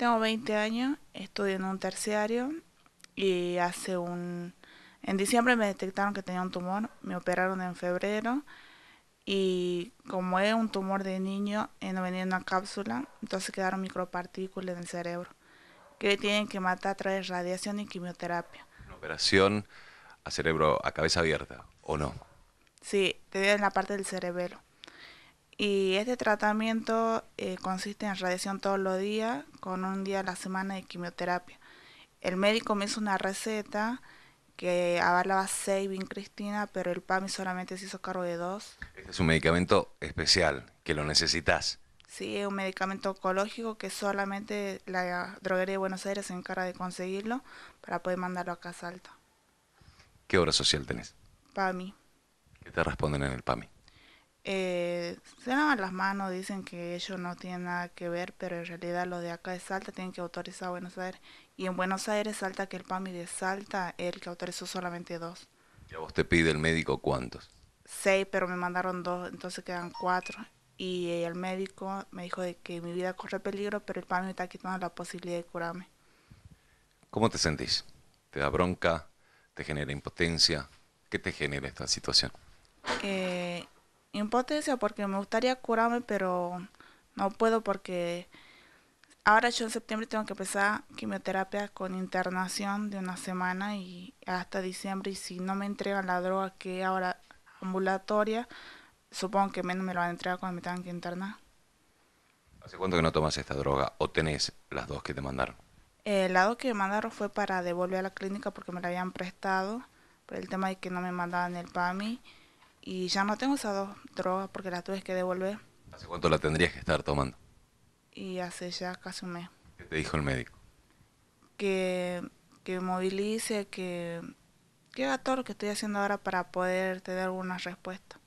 Tengo 20 años, estudio en un terciario y hace un... En diciembre me detectaron que tenía un tumor, me operaron en febrero y como es un tumor de niño, no venía una cápsula, entonces quedaron micropartículas en el cerebro que tienen que matar a través de radiación y quimioterapia. Una operación a cerebro a cabeza abierta, ¿o no? Sí, te en la parte del cerebelo. Y este tratamiento eh, consiste en radiación todos los días con un día a la semana de quimioterapia. El médico me hizo una receta que avalaba seis Cristina, pero el PAMI solamente se hizo cargo de dos. Este es un medicamento especial, que lo necesitas. Sí, es un medicamento oncológico que solamente la droguería de Buenos Aires se encarga de conseguirlo para poder mandarlo a Casa Alta. ¿Qué obra social tenés? PAMI. ¿Qué te responden en el PAMI? eh, se lavan las manos, dicen que ellos no tienen nada que ver, pero en realidad lo de acá de Salta tienen que autorizar a Buenos Aires. Y en Buenos Aires, Salta, que el PAMI de Salta, el que autorizó solamente dos. ¿Y a vos te pide el médico cuántos? Seis, pero me mandaron dos, entonces quedan cuatro. Y el médico me dijo de que mi vida corre peligro, pero el PAMI me está quitando la posibilidad de curarme. ¿Cómo te sentís? ¿Te da bronca? ¿Te genera impotencia? ¿Qué te genera esta situación? Eh, impotencia porque me gustaría curarme, pero no puedo porque ahora yo en septiembre tengo que empezar quimioterapia con internación de una semana y hasta diciembre y si no me entregan la droga que ahora ambulatoria, supongo que menos me lo van a entregar cuando me tengan que internar. ¿Hace cuánto que no tomas esta droga o tenés las dos que te mandaron? Eh, la dos que me mandaron fue para devolver a la clínica porque me la habían prestado por el tema de que no me mandaban el PAMI y ya no tengo esas dos drogas porque las tuve que devolver. ¿Hace cuánto la tendrías que estar tomando? Y hace ya casi un mes. ¿Qué te dijo el médico? Que, que movilice, que, que haga todo lo que estoy haciendo ahora para poder tener algunas respuestas.